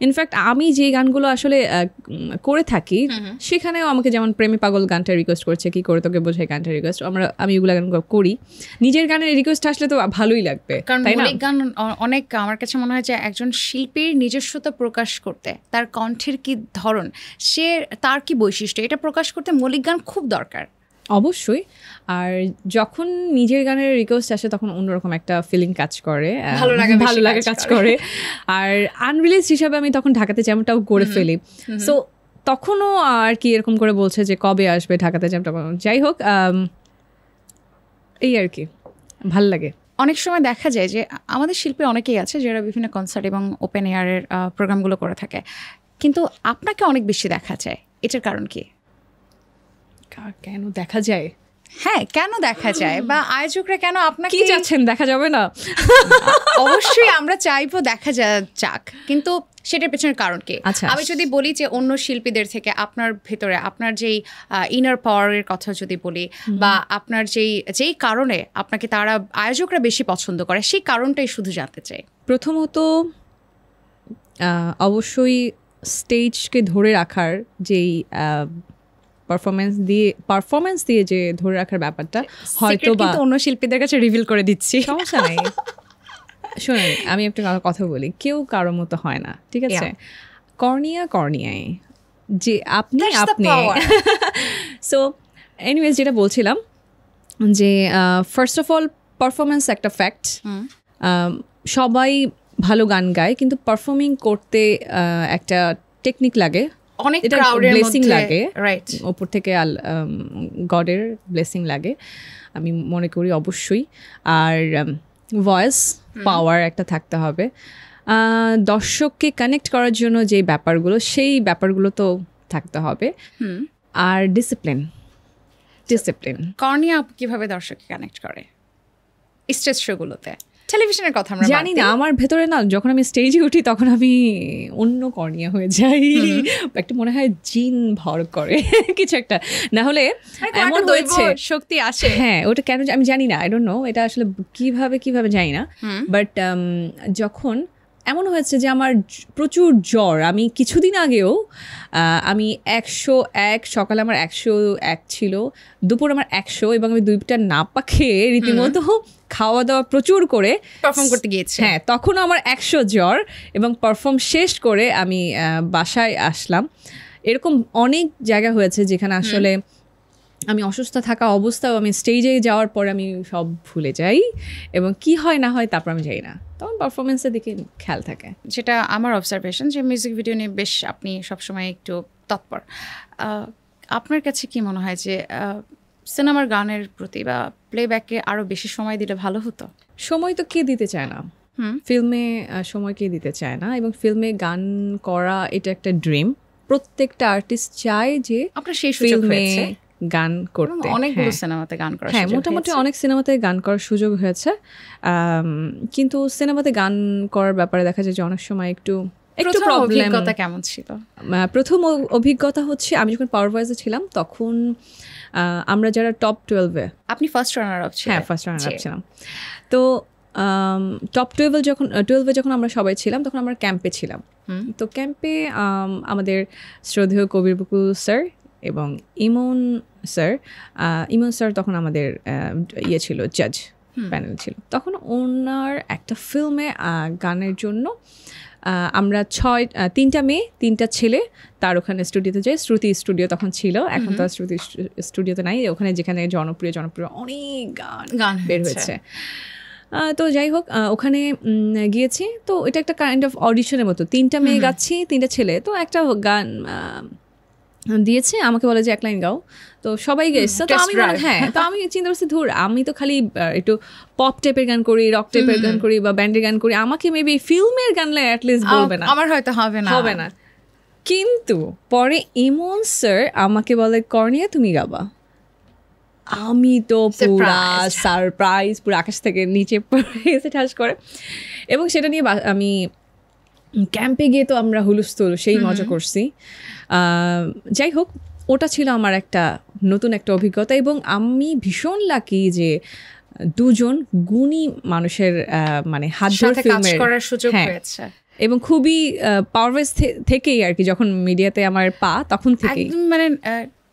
ইনফ্যাক্ট আমি যে গানগুলো আসলে করে থাকি সেখানেও আমাকে যেমন প্রেমী পাগল গানটা রিকোয়েস্ট করছে কি করে তোকে বোঝায় গানটা রিকোয়েস্ট আমরা আমি ওগুলো গান করি নিজের গানের রিকোয়েস্ট আসলে তো ভালোই লাগবে কারণ অনেক গান অনেক আমার কাছে মনে হয় যে একজন শিল্পীর নিজস্বতা প্রকাশ করতে তার কণ্ঠের কি ধরন সে তার কি বৈশিষ্ট্য এটা প্রকাশ করতে মৌলিক গান খুব দরকার অবশ্যই আর যখন নিজের গানের রিকোয়েস্ট আসে তখন অন্যরকম একটা ফিলিং কাজ করে ভালো লাগে কাজ করে আর আনরিলিজ হিসাবে আমি তখন ঢাকাতে জ্যামটাও করে ফেলি সো তখনও আর কি এরকম করে বলছে যে কবে আসবে ঢাকাতে জ্যামটা যাই হোক এই আর কি ভাল লাগে অনেক সময় দেখা যায় যে আমাদের শিল্পী অনেকেই আছে যারা বিভিন্ন কনসার্ট এবং ওপেন এয়ারের প্রোগ্রামগুলো করে থাকে কিন্তু আপনাকে অনেক বেশি দেখা যায় এটার কারণ কি কেন দেখা যায় হ্যাঁ কেন দেখা যায় বা আয়োজকরা কেন আপনাকে কি চাচ্ছেন দেখা যাবে না অবশ্যই আমরা চাইবো দেখা যা যাক কিন্তু সেটার পেছনের কারণ কি আচ্ছা। আমি যদি বলি যে অন্য শিল্পীদের থেকে আপনার ভেতরে আপনার যেই ইনার পাওয়ারের কথা যদি বলি বা আপনার যেই যেই কারণে আপনাকে তারা আয়োজকরা বেশি পছন্দ করে সেই কারণটাই শুধু জানতে চাই প্রথমত অবশ্যই স্টেজকে ধরে রাখার যেই পারফরমেন্স দিয়ে পারফরমেন্স দিয়ে যে ধরে রাখার ব্যাপারটা হয়তো বা অন্য শিল্পীদের কাছে রিভিল করে দিচ্ছি সমস্যা নেই শোনেন আমি একটা কথা বলি কেউ কারো মতো হয় না ঠিক আছে কর্নিয়া কর্নিয়ায় যে আপনি আপনি সো এনিওয়েজ যেটা বলছিলাম যে ফার্স্ট অফ অল পারফরমেন্স একটা ফ্যাক্ট সবাই ভালো গান গায় কিন্তু পারফর্মিং করতে একটা টেকনিক লাগে অনেক ক্রাউডের ব্লেসিং লাগে রাইট ওপর থেকে গডের ব্লেসিং লাগে আমি মনে করি অবশ্যই আর ভয়েস পাওয়ার একটা থাকতে হবে দর্শককে কানেক্ট করার জন্য যে ব্যাপারগুলো সেই ব্যাপারগুলো তো থাকতে হবে আর ডিসিপ্লিন ডিসিপ্লিন কর্নিয়া কিভাবে দর্শককে কানেক্ট করে স্টেজ শোগুলোতে টেলিভিশনের কথা আমরা জানি না আমার ভেতরে না যখন আমি স্টেজে উঠি তখন আমি অন্য কর্নিয়া হয়ে যাই একটা মনে হয় জিন ভর করে কিছু একটা না হলে এমন হয়েছে শক্তি আসে হ্যাঁ ওটা কেন আমি জানি না আই ডোন্ট নো এটা আসলে কিভাবে কিভাবে জানি না বাট um, যখন এমন হয়েছে যে আমার প্রচুর জ্বর আমি কিছুদিন আগেও আমি একশো এক সকালে আমার একশো এক ছিল দুপুর আমার একশো এবং আমি দুইটা নাপা খেয়ে রীতিমতো খাওয়া দাওয়া প্রচুর করে পারফর্ম করতে গিয়েছি হ্যাঁ তখনও আমার একশো জ্বর এবং পারফর্ম শেষ করে আমি বাসায় আসলাম এরকম অনেক জায়গা হয়েছে যেখানে আসলে আমি অসুস্থ থাকা অবস্থাও আমি স্টেজে যাওয়ার পর আমি সব ভুলে যাই এবং কি হয় না হয় তারপর আমি যাই না তখন পারফরমেন্সের দিকে খেয়াল থাকে যেটা আমার অবজারভেশন যে মিউজিক ভিডিও নিয়ে বেশ আপনি সবসময় একটু তৎপর আপনার কাছে কি মনে হয় যে সিনেমার গানের প্রতি বা প্লেব্যাকে আরও বেশি সময় দিলে ভালো হতো সময় তো কে দিতে চায় না ফিল্মে সময় কে দিতে চায় না এবং ফিল্মে গান করা এটা একটা ড্রিম প্রত্যেকটা আর্টিস্ট চায় যে আপনার সেই ফিল্মে গান করতে অনেকগুলো হ্যাঁ। সিনেমাতে গান করা হ্যাঁ মোটামুটি অনেক সিনেমাতে গান করার সুযোগ হয়েছে কিন্তু সিনেমাতে গান করার ব্যাপারে দেখা যায় যে অনেক সময় একটু একটু প্রবলেম কেমন ছিল প্রথম অভিজ্ঞতা হচ্ছে আমি যখন পাওয়ার ভয়েসে ছিলাম তখন আমরা যারা টপ টুয়েলভে আপনি ফার্স্ট রানার আপ হ্যাঁ ফার্স্ট রানার আপ ছিলাম তো টপ টুয়েলভে যখন টুয়েলভে যখন আমরা সবাই ছিলাম তখন আমরা ক্যাম্পে ছিলাম তো ক্যাম্পে আমাদের শ্রদ্ধেয় কবির বকুল স্যার এবং ইমন স্যার ইমন স্যার তখন আমাদের ইয়ে ছিল জাজ প্যানেল ছিল তখন ওনার একটা ফিল্মে গানের জন্য আমরা ছয় তিনটা মেয়ে তিনটা ছেলে তার ওখানে স্টুডিওতে যাই শ্রুতি স্টুডিও তখন ছিল এখন তো শ্রুতি স্টুডিওতে নাই ওখানে যেখানে জনপ্রিয় জনপ্রিয় অনেক গান গান বের হয়েছে তো যাই হোক ওখানে গিয়েছি তো এটা একটা কাইন্ড অফ অডিশনের মতো তিনটা মেয়ে গাচ্ছি তিনটা ছেলে তো একটা গান দিয়েছে আমাকে বলে যে এক লাইন গাও তো সবাই গেছে তো আমি মানে হ্যাঁ তো আমি চিন্তা করছি ধর আমি তো খালি একটু পপ টাইপের গান করি রক টাইপের গান করি বা ব্যান্ডের গান করি আমাকে মেবি ফিল্মের গান অ্যাটলিস্ট বলবে না আমার হয়তো হবে না হবে না কিন্তু পরে ইমন স্যার আমাকে বলে কর্নিয়া তুমি গাবা আমি তো পুরা সারপ্রাইজ পুরো আকাশ থেকে নিচে পড়ে এসে ঠাস করে এবং সেটা নিয়ে আমি ক্যাম্পে গিয়ে তো আমরা হুলুস্থুল সেই মজা করছি যাই হোক ওটা ছিল আমার একটা নতুন একটা অভিজ্ঞতা এবং আমি ভীষণ লাকি যে দুজন গুণী মানুষের মানে হাত ধরে করার সুযোগ হ্যাঁ। হয়েছে এবং খুবই পাওয়ার থেকেই আর কি যখন মিডিয়াতে আমার পা তখন থেকেই মানে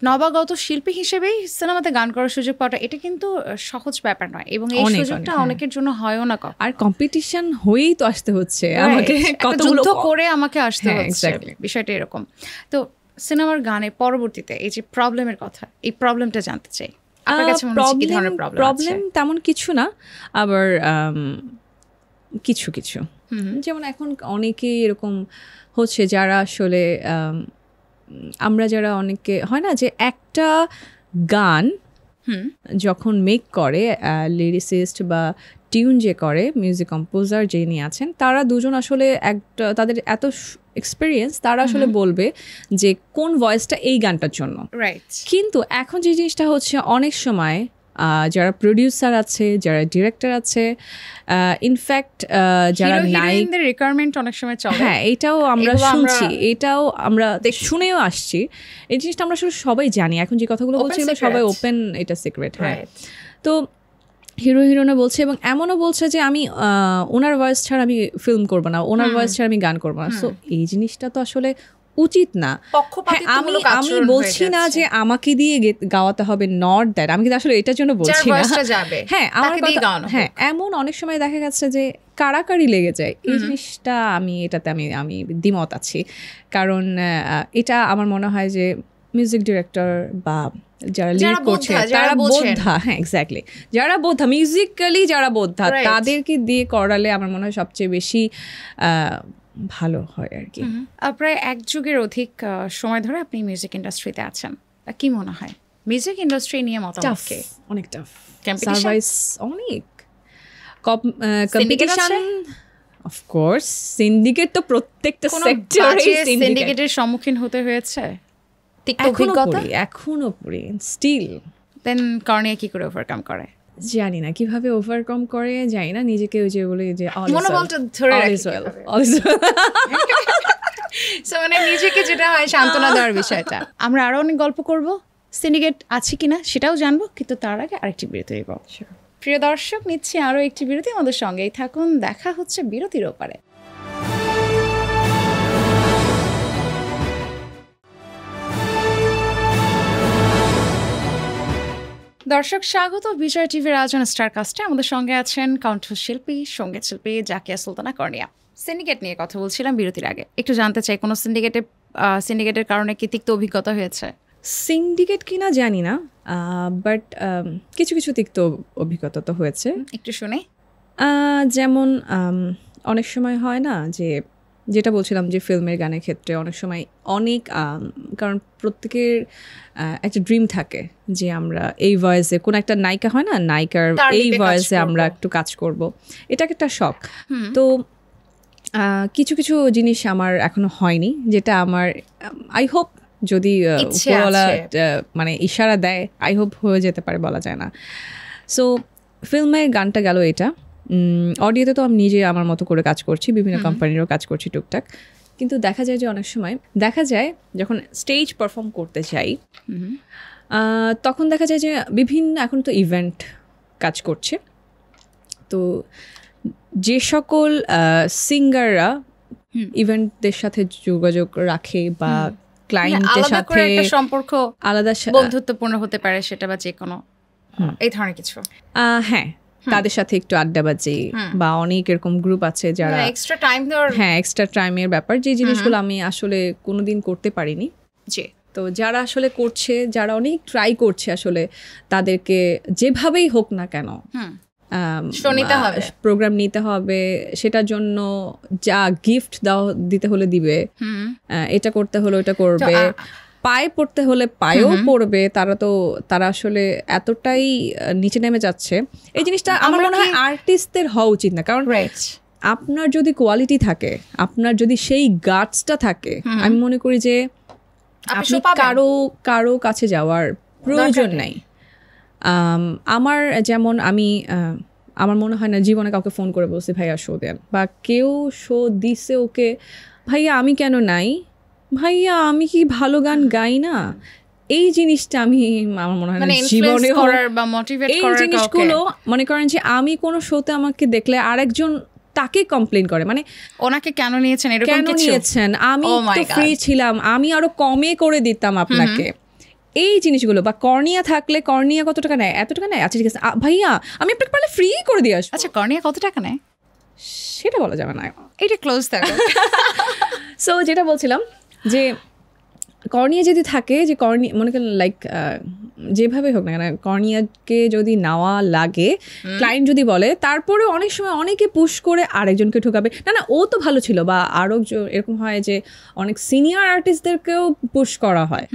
নবাগত শিল্পী হিসেবেই সিনেমাতে গান করার সুযোগ পাওয়াটা এটা কিন্তু সহজ ব্যাপার নয় এবং এই সুযোগটা হ্যাঁ। অনেকের জন্য হয়ও না কম আর কম্পিটিশন হয়েই তো আসতে হচ্ছে আমাকে যুদ্ধ করে আমাকে আসতে হ্যাঁ, হচ্ছে বিষয়টা এরকম তো সিনেমার গানে পরবর্তীতে এই যে প্রবলেমের কথা এই প্রবলেমটা জানতে চাই প্রবলেম তেমন কিছু না আবার কিছু কিছু যেমন এখন অনেকেই এরকম হচ্ছে যারা আসলে আমরা যারা অনেকে হয় না যে একটা গান যখন মেক করে লিরিসিস্ট বা টিউন যে করে মিউজিক কম্পোজার যিনি আছেন তারা দুজন আসলে একটা তাদের এত এক্সপিরিয়েন্স তারা আসলে বলবে যে কোন ভয়েসটা এই গানটার জন্য কিন্তু এখন যে জিনিসটা হচ্ছে অনেক সময় যারা প্রডিউসার আছে যারা ডিরেক্টর আছে ইনফ্যাক্ট যারা নায়কদের রিকোয়ারমেন্ট অনেক সময় চলে হ্যাঁ এটাও আমরা শুনছি এটাও আমরা শুনেও আসছি এই জিনিসটা আমরা শুধু সবাই জানি এখন যে কথাগুলো বলছি সবাই ওপেন এটা সিক্রেট হ্যাঁ তো হিরো হিরোনে বলছে এবং এমনও বলছে যে আমি ওনার ভয়েস ছাড়া আমি ফিল্ম করবো না ওনার ভয়েস ছাড়া আমি গান করবো না সো এই জিনিসটা তো আসলে উচিত না হ্যাঁ, আমি আমি বলছি না যে আমাকে দিয়ে গাওয়াতে হবে নট দ্যাট আমি কিন্তু আসলে এটার জন্য বলছি না হ্যাঁ আমার হ্যাঁ এমন অনেক সময় দেখা গেছে যে কারাকারি লেগে যায় এই জিনিসটা আমি এটাতে আমি আমি দ্বিমত আছি কারণ এটা আমার মনে হয় যে মিউজিক ডিরেক্টর বা যারা লিড করছে তারা বোদ্ধা হ্যাঁ এক্স্যাক্টলি যারা বোদ্ধা মিউজিক্যালি যারা বোদ্ধা তাদেরকে দিয়ে করালে আমার মনে হয় সবচেয়ে বেশি ভালো হয় আর কি প্রায় এক যুগের অধিক সময় ধরে আপনি মিউজিক ইন্ডাস্ট্রিতে আছেন কি মনে হয় মিউজিক ইন্ডাস্ট্রি নিয়ে মতামত কে অনেক টাফ সার্ভাইস অনেক কম্পিটিশন অফকোর্স সিন্ডিকেট তো প্রত্যেকটা সেক্টরে সিন্ডিকেটের সম্মুখীন হতে হয়েছে অভিজ্ঞতা এখনো পড়ি স্টিল দেন করণীয় কি করে ওভারকাম করে জানি না কিভাবে ওভারকম করে যাই না নিজেকে ওই যে বলি যে মানে নিজেকে যেটা হয় সান্ত্বনা দেওয়ার বিষয়টা আমরা আরও অনেক গল্প করব সিন্ডিকেট আছে কিনা সেটাও জানবো কিন্তু তার আগে আরেকটি বিরতি দেব প্রিয় দর্শক নিচ্ছি আরও একটি বিরতি আমাদের সঙ্গেই থাকুন দেখা হচ্ছে বিরতির ওপারে দর্শক স্বাগত বিজয় টিভির আয়োজন কাস্টে আমাদের সঙ্গে আছেন কণ্ঠশিল্পী সঙ্গীত শিল্পী জাকিয়া সুলতানা কর্নিয়া সিন্ডিকেট নিয়ে কথা বলছিলাম বিরতির আগে একটু জানতে চাই কোনো সিন্ডিকেটে সিন্ডিকেটের কারণে কি তিক্ত অভিজ্ঞতা হয়েছে সিন্ডিকেট কিনা জানি না বাট কিছু কিছু তিক্ত অভিজ্ঞতা তো হয়েছে একটু শুনে যেমন অনেক সময় হয় না যে যেটা বলছিলাম যে ফিল্মের গানের ক্ষেত্রে অনেক সময় অনেক কারণ প্রত্যেকের একটা ড্রিম থাকে যে আমরা এই ভয়েসে কোনো একটা নায়িকা হয় না নায়িকার এই ভয়েসে আমরা একটু কাজ করব এটা একটা শখ তো কিছু কিছু জিনিস আমার এখনো হয়নি যেটা আমার আই হোপ যদি মানে ইশারা দেয় আই হোপ হয়ে যেতে পারে বলা যায় না সো ফিল্মে গানটা গেল এটা অডিওতে তো আমি নিজে আমার মতো করে কাজ করছি বিভিন্ন কোম্পানিরও কাজ করছি টুকটাক কিন্তু দেখা যায় যে অনেক সময় দেখা যায় যখন স্টেজ পারফর্ম করতে চাই তখন দেখা যায় যে বিভিন্ন এখন তো ইভেন্ট কাজ করছে তো যে সকল সিঙ্গাররা ইভেন্টদের সাথে যোগাযোগ রাখে বা ক্লায়েন্টের মানে সাথে সম্পর্ক আলাদা বন্ধুত্বপূর্ণ হতে পারে সেটা বা যে কোনো এই ধরনের কিছু হ্যাঁ তাদের সাথে একটু আড্ডা বাজে বা অনেক এরকম গ্রুপ আছে যারা এক্সট্রা টাইম হ্যাঁ এক্সট্রা টাইমের ব্যাপার যে জিনিসগুলো আমি আসলে কোনোদিন করতে পারিনি যে তো যারা আসলে করছে যারা অনেক ট্রাই করছে আসলে তাদেরকে যেভাবেই হোক না কেন প্রোগ্রাম নিতে হবে সেটার জন্য যা গিফট দাও দিতে হলে দিবে এটা করতে হলে ওটা করবে পায়ে পড়তে হলে পায়েও পড়বে তারা তো তারা আসলে এতটাই নিচে নেমে যাচ্ছে এই জিনিসটা আমার মনে হয় আর্টিস্টদের হওয়া উচিত না কারণ আপনার যদি কোয়ালিটি থাকে আপনার যদি সেই গার্ডসটা থাকে আমি মনে করি যে আপনি কারো কারো কাছে যাওয়ার প্রয়োজন নাই আমার যেমন আমি আমার মনে হয় না জীবনে কাউকে ফোন করে বলছি ভাইয়া শো দেন বা কেউ শো দিছে ওকে ভাইয়া আমি কেন নাই ভাইয়া আমি কি ভালো গান গাই না এই জিনিসটা আমি আমার মনে হয় মানে জীবনে বা মোটিভেট এই জিনিসগুলো মনে করেন যে আমি কোনো শোতে আমাকে দেখলে আরেকজন তাকে কমপ্লেন করে মানে ওনাকে কেন নিয়েছেন কেন নিয়েছেন আমি ফ্রি oh ছিলাম আমি আরো কমে করে দিতাম আপনাকে এই জিনিসগুলো বা কর্নিয়া থাকলে কর্নিয়া কত টাকা নেয় এত টাকা নেয় আচ্ছা ঠিক আছে ভাইয়া আমি আপনাকে পারলে ফ্রি করে দিয়ে আসবো আচ্ছা কর্নিয়া কত টাকা নেয় সেটা বলা যাবে না এটা ক্লোজ থাকে সো যেটা বলছিলাম যে কর্নিয়া যদি থাকে যে কর্নি মনে করেন লাইক যেভাবে হোক না কেন কর্নিয়াকে যদি নেওয়া লাগে ক্লায়েন্ট যদি বলে তারপরে অনেক সময় অনেকে পুশ করে আরেকজনকে ঠুকাবে না না ও তো ভালো ছিল বা আরও এরকম হয় যে অনেক সিনিয়র আর্টিস্টদেরকেও পুশ করা হয়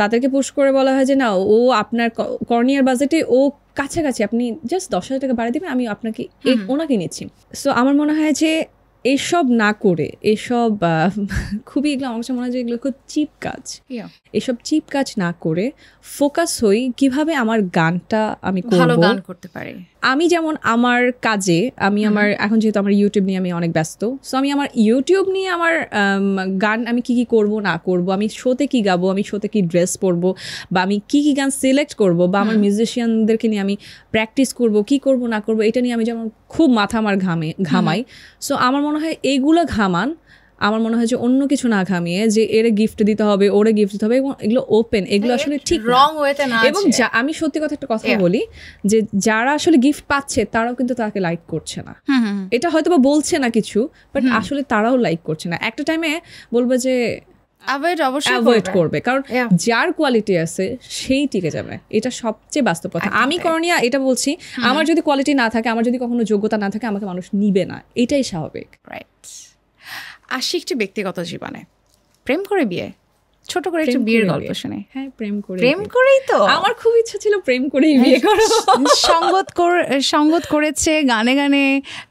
তাদেরকে পুশ করে বলা হয় যে না ও আপনার কর্নিয়ার বাজেটে ও কাছাকাছি আপনি জাস্ট দশ হাজার টাকা বাড়িয়ে দেবেন আমি আপনাকে ওনাকে নিচ্ছি সো আমার মনে হয় যে এসব না করে এসব খুবই এগুলো আমার কাছে মনে হয় যে এগুলো খুব চিপ কাজ এসব চিপ কাজ না করে ফোকাস হই কিভাবে আমার গানটা আমি ভালো গান করতে পারি আমি যেমন আমার কাজে আমি আমার এখন যেহেতু আমার ইউটিউব নিয়ে আমি অনেক ব্যস্ত সো আমি আমার ইউটিউব নিয়ে আমার গান আমি কি কি করব না করব আমি শোতে কি গাবো আমি শোতে কি ড্রেস পরবো বা আমি কি কি গান সিলেক্ট করব বা আমার মিউজিশিয়ানদেরকে নিয়ে আমি প্র্যাকটিস করব কি করব না করব এটা নিয়ে আমি যেমন খুব মাথা আমার ঘামে ঘামাই সো আমার মনে হয় এইগুলো ঘামান আমার মনে হয় যে অন্য কিছু না ঘামিয়ে যে এর গিফট দিতে হবে ওরে গিফট দিতে হবে এবং এগুলো ওপেন এগুলো আসলে ঠিক রং হয়েছে না এবং আমি সত্যি কথা একটা কথা বলি যে যারা আসলে গিফট পাচ্ছে তারাও কিন্তু তাকে লাইক করছে না এটা হয়তো বা বলছে না কিছু বাট আসলে তারাও লাইক করছে না একটা টাইমে বলবো যে অ্যাভয়েড অবশ্যই অ্যাভয়েড করবে কারণ যার কোয়ালিটি আছে সেই টিকে যাবে এটা সবচেয়ে বাস্তব কথা আমি করণীয় এটা বলছি আমার যদি কোয়ালিটি না থাকে আমার যদি কখনো যোগ্যতা না থাকে আমাকে মানুষ নিবে না এটাই স্বাভাবিক রাইট আসি একটি ব্যক্তিগত জীবনে প্রেম করে বিয়ে ছোট করে একটু বিয়ের গল্প শুনে হ্যাঁ প্রেম করে প্রেম করেই তো আমার খুব ইচ্ছা ছিল প্রেম করেই বিয়ে হ্যাঁ, করো সঙ্গত সঙ্গত করেছে গানে গানে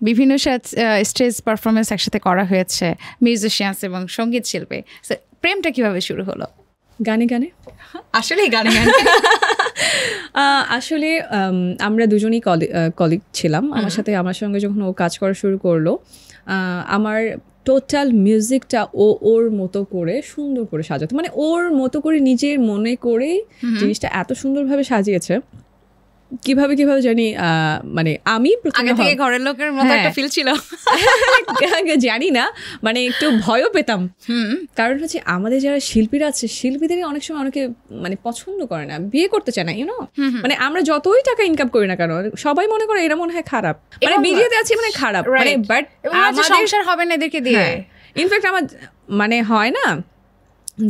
বিভিন্ন স্টেজ পারফরমেন্স একসাথে করা হয়েছে মিউজিশিয়ানস এবং সঙ্গীত শিল্পে প্রেমটা কিভাবে শুরু হলো গানে গানে আসলে গানে গানে আসলে আমরা দুজনেই কলিগ ছিলাম আমার সাথে আমার সঙ্গে যখন ও কাজ করা শুরু করলো আমার টোটাল মিউজিকটা ও ওর মতো করে সুন্দর করে সাজাতো মানে ওর মতো করে নিজের মনে করেই জিনিসটা এত সুন্দরভাবে সাজিয়েছে কিভাবে কিভাবে জানি মানে আমি ঘরের লোকের মতো একটা ফিল হ্যাঁ। ছিল জানি না মানে একটু ভয়ও পেতাম কারণ হচ্ছে আমাদের যারা শিল্পীরা আছে শিল্পীদের অনেক সময় অনেকে মানে পছন্দ করে না বিয়ে করতে চায় না ইউনো মানে আমরা যতই টাকা ইনকাম করি না কেন সবাই মনে করে এরা মনে হয় খারাপ মানে বিয়েতে আছে মানে খারাপ মানে বাট আমাদের সংসার হবে না এদেরকে দিয়ে ইনফ্যাক্ট আমার মানে হয় না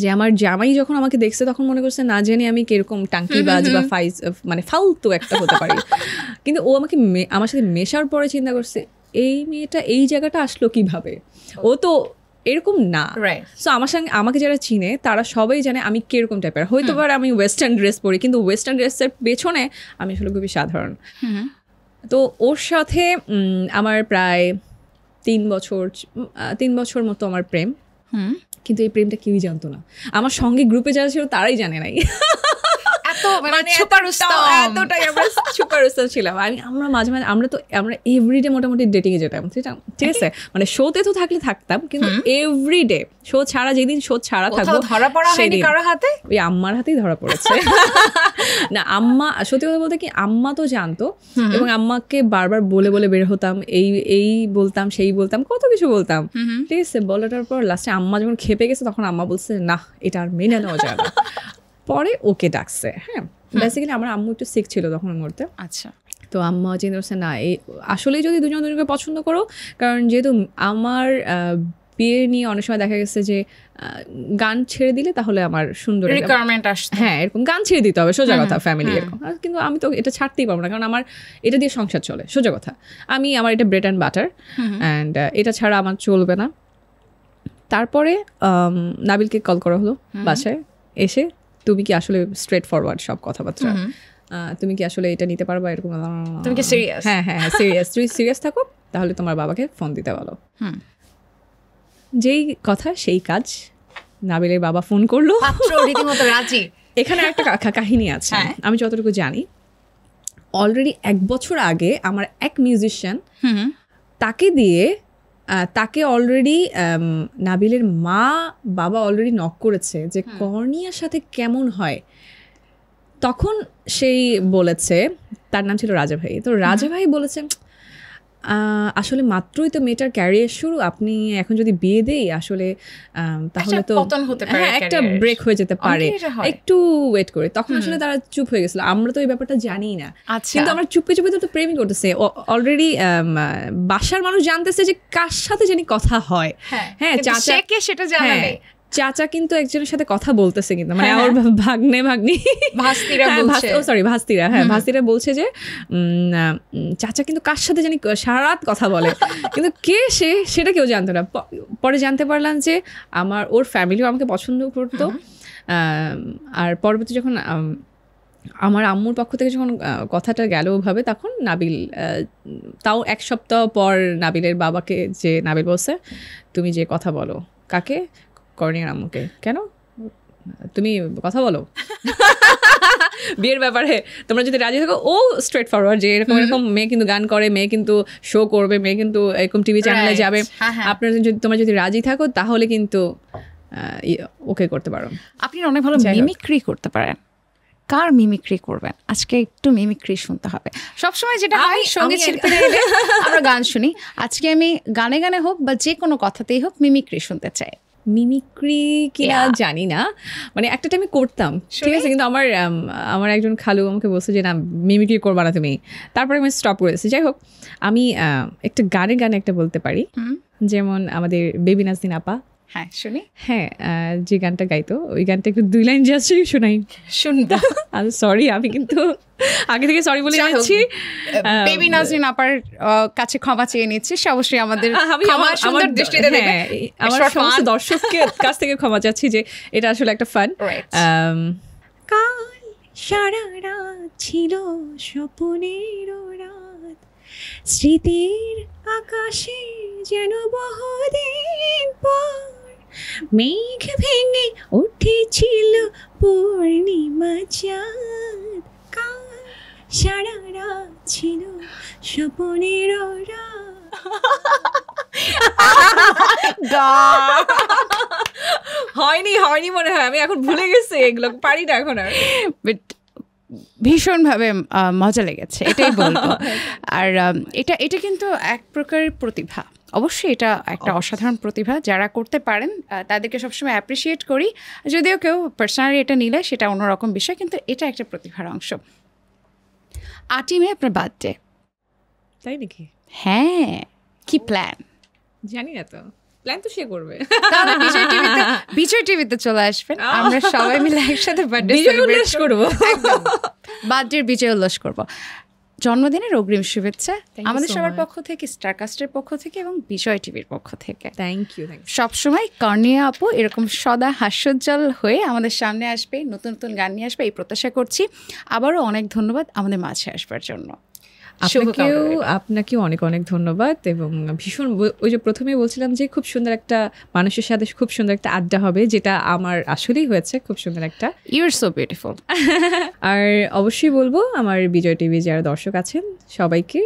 যে আমার জামাই যখন আমাকে দেখছে তখন মনে করছে না জেনে আমি কিরকম টাঙ্কিবাজ বা ফাইজ মানে ফালতু একটা হতে পারি কিন্তু ও আমাকে আমার সাথে মেশার পরে চিন্তা করছে এই মেয়েটা এই জায়গাটা আসলো কিভাবে ও তো এরকম না সো আমার সঙ্গে আমাকে যারা চিনে তারা সবাই জানে আমি কিরকম টাইপের হয়তো পারে আমি ওয়েস্টার্ন ড্রেস পরি কিন্তু ওয়েস্টার্ন ড্রেসের পেছনে আমি আসলে খুবই সাধারণ তো ওর সাথে আমার প্রায় তিন বছর তিন বছর মতো আমার প্রেম কিন্তু এই প্রেমটা কেউই জানতো না আমার সঙ্গে গ্রুপে যারা ছিল তারাই জানে নাই এত মানে সুপারস্টার মানে এতটাই আমরা সুপারস্টার ছিলাম আমি আমরা মাঝে মাঝে আমরা তো আমরা এভরিডে মোটামুটি ডেটিং এ যেতাম ঠিক আছে মানে শোতে তো থাকলে থাকতাম কিন্তু এভরিডে শো ছাড়া যেদিন শো ছাড়া থাকবো ধরা পড়া হয়নি কারো হাতে ওই আম্মার হাতেই ধরা পড়েছে না আম্মা সত্যি কথা বলতে কি আম্মা তো জানতো এবং আম্মাকে বারবার বলে বলে বের হতাম এই এই বলতাম সেই বলতাম কত কিছু বলতাম ঠিক আছে বলাটার পর লাস্টে আম্মা যখন খেপে গেছে তখন আম্মা বলছে না এটা আর মেনে নেওয়া যায় পরে ওকে ডাকছে হ্যাঁ বেসিক্যালি আমার আম্মু একটু সিক ছিল তখন মুহূর্তে আচ্ছা তো আম্মা চিন্তা করছে না এই আসলে যদি দুজন দুজনকে পছন্দ করো কারণ যেহেতু আমার বিয়ে নিয়ে অনেক সময় দেখা গেছে যে গান ছেড়ে দিলে তাহলে আমার সুন্দর রিকোয়ারমেন্ট আসছে হ্যাঁ এরকম গান ছেড়ে দিতে হবে সোজা কথা ফ্যামিলি এরকম কিন্তু আমি তো এটা ছাড়তেই পারবো না কারণ আমার এটা দিয়ে সংসার চলে সোজা কথা আমি আমার এটা ব্রেড অ্যান্ড বাটার অ্যান্ড এটা ছাড়া আমার চলবে না তারপরে নাবিলকে কল করা হলো বাসায় এসে তুমি কি আসলে স্ট্রেট ফরওয়ার্ড সব কথাবার্তা তুমি কি আসলে এটা নিতে পারবা এরকম হ্যাঁ হ্যাঁ সিরিয়াস তুমি সিরিয়াস থাকো তাহলে তোমার বাবাকে ফোন দিতে বলো যেই কথা সেই কাজ নাবিলের বাবা ফোন করলো এখানে একটা কাহিনী আছে হ্যাঁ। আমি যতটুকু জানি অলরেডি এক বছর আগে আমার এক মিউজিশিয়ান তাকে দিয়ে তাকে অলরেডি নাবিলের মা বাবা অলরেডি নক করেছে যে কর্নিয়ার সাথে কেমন হয় তখন সেই বলেছে তার নাম ছিল রাজা ভাই তো রাজা ভাই বলেছে আসলে মাত্রই তো মেয়েটার ক্যারিয়ার শুরু আপনি এখন যদি বিয়ে দেই আসলে তাহলে তো হ্যাঁ একটা ব্রেক হয়ে যেতে পারে একটু ওয়েট করে তখন আসলে তারা চুপ হয়ে গেছিল আমরা তো এই ব্যাপারটা জানি না আচ্ছা। কিন্তু আমরা চুপে চুপে তো প্রেমই করতেছে অলরেডি বাসার মানুষ জানতেছে যে কার সাথে জানি কথা হয় হ্যাঁ, হ্যাঁ চাচা সেটা জানাবে হ্যাঁ, চাচা কিন্তু একজনের সাথে কথা বলতেছে কিন্তু মানে আমার হ্যাঁ, হ্যাঁ। ভাগ্নে ভাগ্নি ভাস্তিরা হ্যাঁ, বলছে ও সরি ভাস্তিরা হ্যাঁ ভাস্তিরা বলছে যে চাচা কিন্তু কার সাথে জানি সারাত কথা বলে কিন্তু কে সে সেটা কেউ জানতো না পরে জানতে পারলাম যে আমার ওর ফ্যামিলিও আমাকে পছন্দ করতো আর পরবর্তী যখন আমার আম্মুর পক্ষ থেকে যখন কথাটা গেল ওভাবে তখন নাবিল তাও এক সপ্তাহ পর নাবিলের বাবাকে যে নাবিল বলছে তুমি যে কথা বলো কাকে করণীয় আম্মুকে কেন তুমি কথা বলো বিয়ের ব্যাপারে তোমরা যদি রাজি থাকো ও স্ট্রেট ফরওয়ার্ড যে এরকম এরকম মেয়ে কিন্তু গান করে মেয়ে কিন্তু শো করবে মেয়ে কিন্তু এরকম টিভি চ্যানেলে যাবে হ্যাঁ, হ্যাঁ। আপনার যদি তোমরা যদি রাজি থাকো তাহলে কিন্তু ওকে ইয়ে, করতে পারো আপনি অনেক ভালো মিমিক্রি করতে পারেন কার মিমিক্রি করবেন আজকে একটু মিমিক্রি শুনতে হবে সবসময় যেটা হয় সঙ্গে শিল্পীরা আমরা গান শুনি আজকে আমি গানে গানে হোক বা যে কোনো কথাতেই হোক মিমিক্রি শুনতে চাই মিমিক্রি কিনা জানি না মানে একটা টাইমে করতাম ঠিক আছে কিন্তু আমার um, আমার একজন খালু আমাকে বলছে যে না মিমিক্রি করবা না তুমি তারপরে আমি স্টপ করেছি যাই হোক আমি একটা গানে গানে একটা বলতে পারি যেমন আমাদের বেবি নাজদিন আপা হ্যাঁ শুনি হ্যাঁ যে গানটা গাইতো ওই গানটা একটু দুই লাইন জাস্ট শোনাই শুনতা আর সরি আমি কিন্তু আগে থেকে সরি বলে যাচ্ছি বেবি নাজরিন আপার কাছে ক্ষমা চেয়ে নিচ্ছে সে অবশ্যই আমাদের ক্ষমা সুন্দর দৃষ্টিতে হ্যাঁ, দেখবে আমার সমস্ত দর্শককে কাছ থেকে ক্ষমা চাচ্ছি যে এটা আসলে একটা ফান কাল সারা রাত ছিল স্বপ্নের রাত স্মৃতির আকাশে যেন বহুদিন পর মেঘ ভেঙে উঠেছিল পূর্ণিমা চাঁদ কাল সারা রাত ছিল স্বপনের হয়নি হয়নি মনে হয় আমি এখন ভুলে গেছি এগুলো পারি না এখন আর বাট ভীষণভাবে মজা লেগেছে এটাই বলবো আর এটা এটা কিন্তু এক প্রকারের প্রতিভা অবশ্যই এটা একটা অসাধারণ প্রতিভা যারা করতে পারেন তাদেরকে সবসময় অ্যাপ্রিসিয়েট করি যদিও কেউ পার্সোনালি এটা নিলে সেটা অন্যরকম বিষয় কিন্তু এটা একটা প্রতিভার অংশ আটই মে আপনার বার্থডে তাই নাকি হ্যাঁ কি প্ল্যান জানি না তো প্ল্যান তো সে করবে তাহলে বিজয় টিভিতে বিজয় টিভিতে চলে আসবেন আমরা সবাই মিলে একসাথে বার্থডে সেলিব্রেট করব বার্থডের বিজয় উল্লাস করব জন্মদিনের অগ্রিম শুভেচ্ছা আমাদের সবার পক্ষ থেকে স্টারকাস্টের পক্ষ থেকে এবং বিজয় টিভির পক্ষ থেকে থ্যাংক ইউ সবসময় কর্ণিয়া আপু এরকম সদা হাস্যোজ্জ্বল হয়ে আমাদের সামনে আসবে নতুন নতুন গান নিয়ে আসবে এই প্রত্যাশা করছি আবারও অনেক ধন্যবাদ আমাদের মাঝে আসবার জন্য আপনাকেও আপনাকেও অনেক অনেক ধন্যবাদ এবং ভীষণ ওই যে প্রথমেই বলছিলাম যে খুব সুন্দর একটা মানুষের সাথে খুব সুন্দর একটা আড্ডা হবে যেটা আমার আসলেই হয়েছে খুব সুন্দর একটা ইউর সো বিউটিফুল আর অবশ্যই বলবো আমার বিজয় টিভি যারা দর্শক আছেন সবাইকে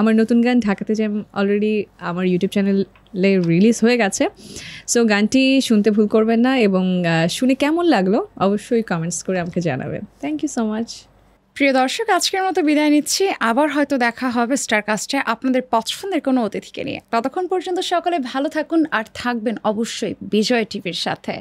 আমার নতুন গান ঢাকাতে যে অলরেডি আমার ইউটিউব চ্যানেলে রিলিজ হয়ে গেছে সো গানটি শুনতে ভুল করবেন না এবং শুনে কেমন লাগলো অবশ্যই কমেন্টস করে আমাকে জানাবেন থ্যাংক ইউ সো মাচ প্রিয় দর্শক আজকের মতো বিদায় নিচ্ছি আবার হয়তো দেখা হবে স্টারকাস্টে আপনাদের পছন্দের কোনো অতিথিকে নিয়ে ততক্ষণ পর্যন্ত সকলে ভালো থাকুন আর থাকবেন অবশ্যই বিজয় টিভির সাথে